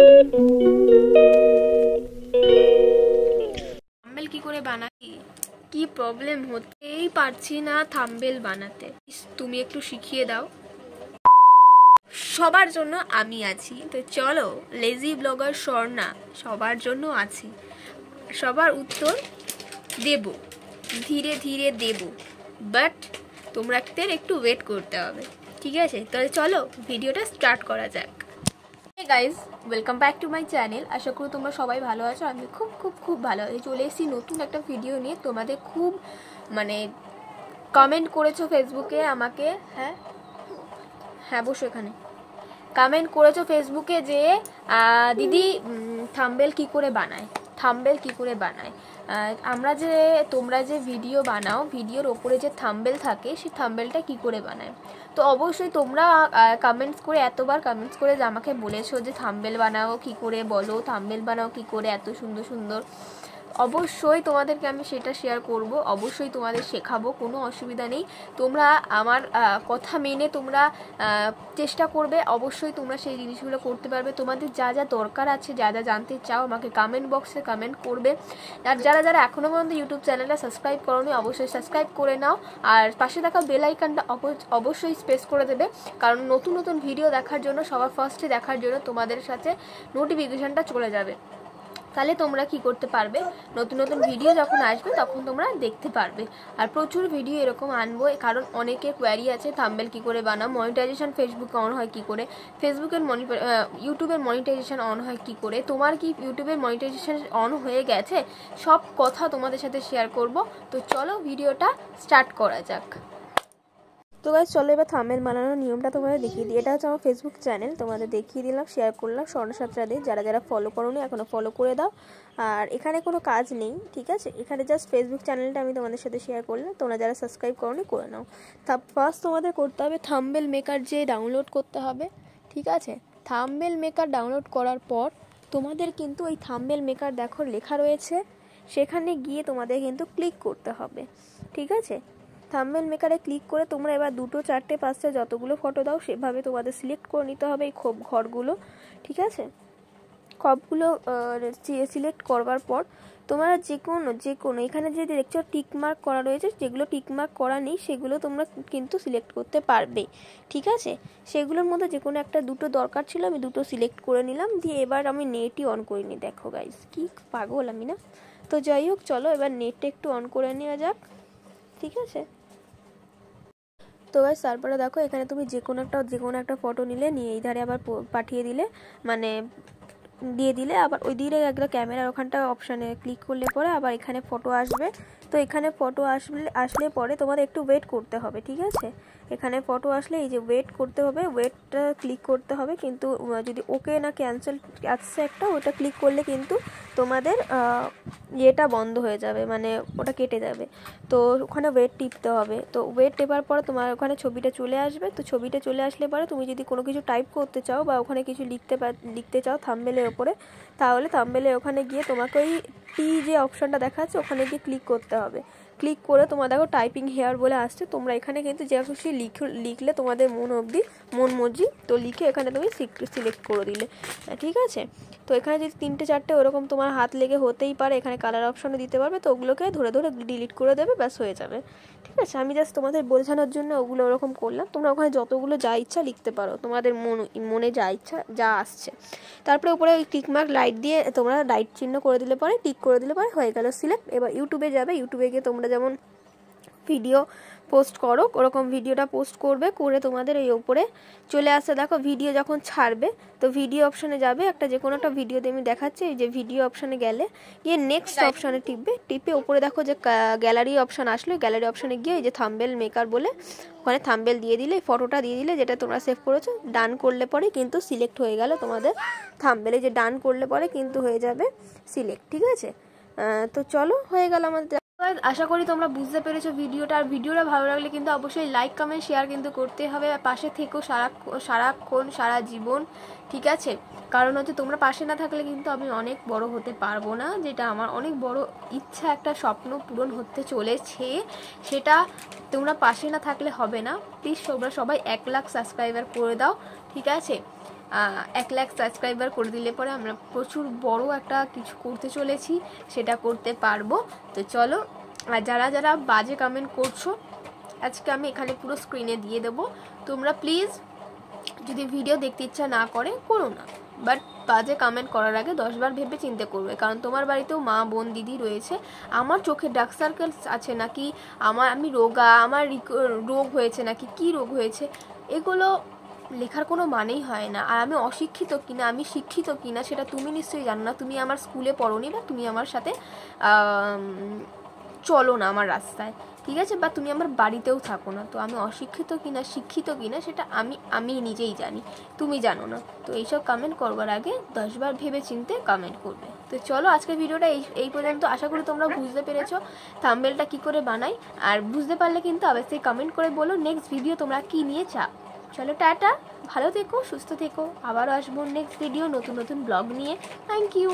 thumbnail কি করে বানাই কি প্রবলেম হতেই পারছি না থাম্বেল বানাতে তুমি একটু শিখিয়ে দাও সবার জন্য আমি আছি তো চলো লেজি ব্লগার স্বর্ণা সবার জন্য আছি সবার উত্তর দেব ধীরে ধীরে দেব বাট তোমরা একটু ওয়েট করতে হবে ঠিক আছে তাহলে চলো ভিডিওটা স্টার্ট করা যাক guys welcome back to my channel আশা করি তোমরা সবাই ভালো আছো আমি খুব খুব খুব ভালো আছি চলে এসেছি নতুন একটা ভিডিও নিয়ে তোমাদের খুব মানে কমেন্ট করেছো ফেসবুকে আমাকে হ্যাঁ হ্যাঁ বসো এখানে কমেন্ট করেছো ফেসবুকে যে দিদি থাম্বেল কি করে বানায় থাম্বেল কি করে বানায় আমরা যে তোমরা যে ভিডিও বানাও ভিডিওর ওপরে যে থাম্বেল থাকে সেই থাম্বেলটা কি করে বানায় তো অবশ্যই তোমরা কমেন্টস করে এতবার কমেন্টস করে যে আমাকে বলেছো যে থাম্বেল বানাও কি করে বলো থাম্বেল বানাও কি করে এত সুন্দর সুন্দর অবশ্যই তোমাদেরকে আমি সেটা শেয়ার করব অবশ্যই তোমাদের শেখাবো কোনো অসুবিধা নেই তোমরা আমার কথা মেনে তোমরা চেষ্টা করবে অবশ্যই তোমরা সেই জিনিসগুলো করতে পারবে তোমাদের যা যা দরকার আছে যা যা জানতে চাও আমাকে কমেন্ট বক্সে কমেন্ট করবে আর যারা যারা এখনও পর্যন্ত ইউটিউব চ্যানেলটা সাবস্ক্রাইব করোনি অবশ্যই সাবস্ক্রাইব করে নাও আর পাশে থাকা বেল অবশ্যই স্পেস করে দেবে কারণ নতুন নতুন ভিডিও দেখার জন্য সবার ফার্স্টে দেখার জন্য তোমাদের সাথে নোটিফিকেশানটা চলে যাবে তাহলে তোমরা কি করতে পারবে নতুন নতুন ভিডিও যখন আসবে তখন তোমরা দেখতে পারবে আর প্রচুর ভিডিও এরকম আনবো কারণ অনেকে কোয়ারি আছে থাম্বেল কি করে বানাও মনিটাইজেশন ফেসবুকে অন হয় কি করে ফেসবুকের মনি ইউটিউবের মনিটাইজেশান অন হয় কি করে তোমার কি ইউটিউবের মনিটাইজেশান অন হয়ে গেছে সব কথা তোমাদের সাথে শেয়ার করব তো চলো ভিডিওটা স্টার্ট করা যাক তো গাছ চলো এবার থামের বানানোর নিয়মটা তোমাদের দেখিয়ে দিই এটা হচ্ছে আমার ফেসবুক চ্যানেল তোমাদের দেখিয়ে দিলাম শেয়ার করলাম স্বর্ণসাত্রাদের যারা যারা ফলো করোনি এখনও ফলো করে দাও আর এখানে কোনো কাজ নেই ঠিক আছে এখানে জাস্ট ফেসবুক চ্যানেলটা আমি তোমাদের সাথে শেয়ার করলাম তোমরা যারা সাবস্ক্রাইব করোনি করে নাও তা ফার্স্ট তোমাদের করতে হবে থাম্বেল মেকার যে ডাউনলোড করতে হবে ঠিক আছে থাম্বেল মেকার ডাউনলোড করার পর তোমাদের কিন্তু এই থাম্বেল মেকার দেখো লেখা রয়েছে সেখানে গিয়ে তোমাদের কিন্তু ক্লিক করতে হবে ঠিক আছে থাম্বেল মেকারে ক্লিক করে তোমরা এবার দুটো চারটে পাঁচটা যতগুলো ফটো দাও সেভাবে তোমাদের সিলেক্ট করে নিতে হবে এই খোপ ঘরগুলো ঠিক আছে খবগুলো সিলেক্ট করবার পর তোমরা যে কোনো যে কোনো এখানে যে দেখছো টিকমার্ক করা রয়েছে যেগুলো টিকমার্ক করা নেই সেগুলো তোমরা কিন্তু সিলেক্ট করতে পারবে ঠিক আছে সেগুলোর মধ্যে যে কোনো একটা দুটো দরকার ছিল আমি দুটো সিলেক্ট করে নিলাম দিয়ে এবার আমি নেটই অন করিনি দেখো গাইজ কী পাগল আমি না তো যাই হোক চলো এবার নেটটা একটু অন করে নেওয়া যাক ঠিক আছে তো গাইস তারপরে দেখো এখানে তুমি যে কোনো একটা যে কোনো একটা ফটো নিলে নিয়ে এই ধারে আবার পাঠিয়ে দিলে মানে দিয়ে দিলে আবার ওই দিকে একটা ক্যামেরার ওখানটা অপশানে ক্লিক করলে পরে আবার এখানে ফটো আসবে তো এখানে ফটো আসলে আসলে পরে তোমাদের একটু ওয়েট করতে হবে ঠিক আছে এখানে ফটো আসলে এই যে ওয়েট করতে হবে ওয়েটটা ক্লিক করতে হবে কিন্তু যদি ওকে না ক্যান্সেল আসছে একটা ওটা ক্লিক করলে কিন্তু তোমাদের ইয়েটা বন্ধ হয়ে যাবে মানে ওটা কেটে যাবে তো ওখানে ওয়েট টিপতে হবে তো ওয়েট টেপার পর তোমার ওখানে ছবিটা চলে আসবে তো ছবিটা চলে আসলে পরে তুমি যদি কোনো কিছু টাইপ করতে চাও বা ওখানে কিছু লিখতে লিখতে চাও থাম্বেলের ওপরে তাহলে থাম্বেলের ওখানে গিয়ে তোমাকে ওই পি যে অপশানটা দেখাচ্ছে ওখানে গিয়ে ক্লিক করতে হবে ক্লিক করে তোমার দেখো টাইপিং হেয়ার বলে আসছে তোমরা এখানে কিন্তু যে খুশি লিখ লিখলে তোমাদের মন অবধি মন মর্জি তো লিখে এখানে তুমি সিলেক্ট করে দিলে ঠিক আছে তো এখানে যদি তিনটে চারটে ওরকম তোমার হাত লেগে হতেই পারে এখানে কালার অপশনও দিতে পারবে তো ওগুলোকে ধরে ধরে ডিলিট করে দেবে ব্যাস হয়ে যাবে ঠিক আছে আমি জাস্ট তোমাদের বোঝানোর জন্য ওগুলো ওরকম করলাম তোমরা ওখানে যতগুলো যা ইচ্ছা লিখতে পারো তোমাদের মন মনে যা ইচ্ছা যা আসছে তারপরে উপরে ওই টিকমার্ক লাইট দিয়ে তোমরা লাইট চিহ্ন করে দিলে পরে টিক করে দিলে পরে হয়ে গেল সিলেক্ট এবার ইউটিউবে যাবে ইউটিউবে গিয়ে তোমরা যেমন ভিডিও পোস্ট করো ওরকম ভিডিওটা পোস্ট করবে করে তোমাদের এই ওপরে চলে আসতে দেখো ভিডিও যখন ছাড়বে তো ভিডিও অপশানে যাবে একটা যে কোনো একটা ভিডিও আমি দেখাচ্ছি এই যে ভিডিও অপশানে গেলে গিয়ে নেক্সট অপশানে টিপবে টিপে ওপরে দেখো যে গ্যালারি অপশান আসলো গ্যালারি অপশানে গিয়ে এই যে থাম্বেল মেকার বলে ওখানে থাম্বেল দিয়ে দিলে ফটোটা দিয়ে দিলে যেটা তোমরা সেভ করেছো ডান করলে পরে কিন্তু সিলেক্ট হয়ে গেল তোমাদের থাম্বেলে যে ডান করলে পরে কিন্তু হয়ে যাবে সিলেক্ট ঠিক আছে তো চলো হয়ে গেল আমাদের আশা করি তোমরা বুঝতে পেরেছো ভিডিওটা আর ভিডিওটা ভালো লাগলে কিন্তু অবশ্যই লাইক কমেন্ট শেয়ার কিন্তু করতে হবে পাশে থেকেও সারা সারাক্ষণ সারা জীবন ঠিক আছে কারণ হচ্ছে তোমরা পাশে না থাকলে কিন্তু আমি অনেক বড় হতে পারবো না যেটা আমার অনেক বড় ইচ্ছা একটা স্বপ্ন পূরণ হতে চলেছে সেটা তোমরা পাশে না থাকলে হবে না প্লিজ তোমরা সবাই এক লাখ সাবস্ক্রাইবার করে দাও ঠিক আছে এক লাখ সাবস্ক্রাইবার করে দিলে পরে আমরা প্রচুর বড় একটা কিছু করতে চলেছি সেটা করতে পারবো তো চলো আর যারা যারা বাজে কমেন্ট করছো আজকে আমি এখানে পুরো স্ক্রিনে দিয়ে দেবো তোমরা প্লিজ যদি ভিডিও দেখতে ইচ্ছা না করে করো না বাট বাজে কমেন্ট করার আগে দশবার ভেবে চিন্তা করবে কারণ তোমার বাড়িতেও মা বোন দিদি রয়েছে আমার চোখে ডার্ক সার্কেলস আছে নাকি আমার আমি রোগা আমার রোগ হয়েছে নাকি কি রোগ হয়েছে এগুলো লেখার কোনো মানেই হয় না আর আমি অশিক্ষিত কিনা আমি শিক্ষিত কিনা সেটা তুমি নিশ্চয়ই জানো না তুমি আমার স্কুলে পড়োনি বা তুমি আমার সাথে চলো না আমার রাস্তায় ঠিক আছে বা তুমি আমার বাড়িতেও থাকো না তো আমি অশিক্ষিত কিনা শিক্ষিত কিনা সেটা আমি আমি নিজেই জানি তুমি জানো না তো এইসব কামেন্ট করবার আগে দশবার ভেবে চিনতে কমেন্ট করবে তো চলো আজকের ভিডিওটা এই এই পর্যন্ত আশা করি তোমরা বুঝতে পেরেছো থাম্বেলটা কি করে বানাই আর বুঝতে পারলে কিন্তু অবশ্যই কমেন্ট করে বলো নেক্সট ভিডিও তোমরা কি নিয়ে চাও চলো টাটা ভালো থেকো সুস্থ থেকো আবারও আসবো নেক্সট ভিডিও নতুন নতুন ব্লগ নিয়ে থ্যাংক ইউ